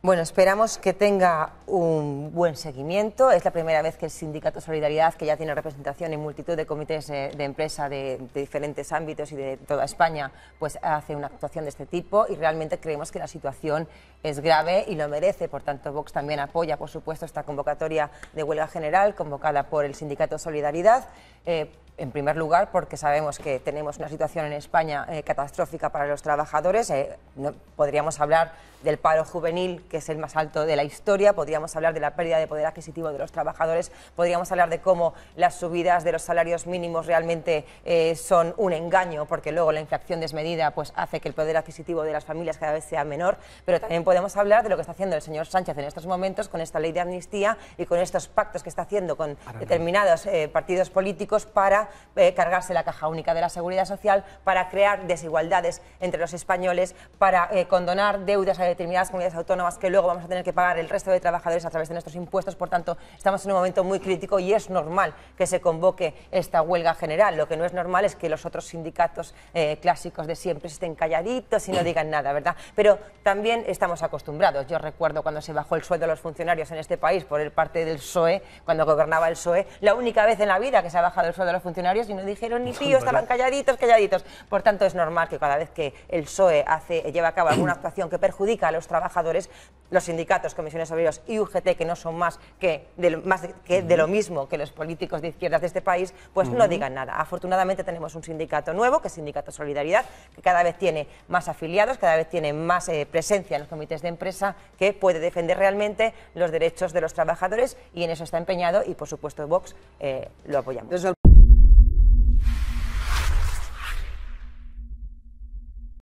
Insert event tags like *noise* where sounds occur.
Bueno, esperamos que tenga un buen seguimiento. Es la primera vez que el Sindicato Solidaridad, que ya tiene representación en multitud de comités eh, de, empresa de, diferentes ámbitos y de toda España, pues hace una actuación de este tipo y realmente creemos que la situación es grave y lo merece. Por tanto, Vox también apoya, por supuesto, esta convocatoria de huelga general convocada por el Sindicato Solidaridad. Eh, en primer lugar, porque sabemos que tenemos una situación en España eh, catastrófica para los trabajadores. Eh, no, podríamos hablar del paro juvenil, que es el más alto de la historia, podríamos hablar de la pérdida de poder adquisitivo de los trabajadores, podríamos hablar de cómo las subidas de los salarios mínimos realmente eh, son un engaño, porque luego la inflación desmedida pues, hace que el poder adquisitivo de las familias cada vez sea menor, pero también podemos hablar de lo que está haciendo el señor Sánchez en estos momentos con esta ley de amnistía y con estos pactos que está haciendo con determinados partidos políticos para eh, cargarse la caja única de la seguridad social para crear desigualdades entre los españoles, para eh, condonar deudas a determinadas comunidades autónomas que luego vamos a tener que pagar el resto de trabajadores a través de nuestros impuestos. Por tanto, estamos en un momento muy crítico y es normal que se convoque esta huelga general. Lo que no es normal es que los otros sindicatos eh, clásicos de siempre estén calladitos y no digan nada, ¿verdad? Pero también estamos acostumbrados. Yo recuerdo cuando se bajó el sueldo de los funcionarios en este país por el parte del PSOE, cuando gobernaba el PSOE, la única vez en la vida que se ha bajado el sueldo de los funcionarios y no dijeron ni *laughs* pío, estaban calladitos, calladitos. Por tanto, es normal que cada vez que el PSOE hace, lleva a cabo alguna *coughs* actuación que perjudica a los trabajadores, los sindicatos, comisiones obreras y UGT, que no son más que de, más de lo mismo que los políticos de izquierdas de este país, pues no digan nada. Afortunadamente tenemos un sindicato nuevo, que es Sindicato Solidaridad, que cada vez tiene más afiliados, cada vez tiene más eh, presencia en los comités de empresa, que puede defender realmente los derechos de los trabajadores y en eso está empeñado y, por supuesto, Vox eh, lo apoyamos.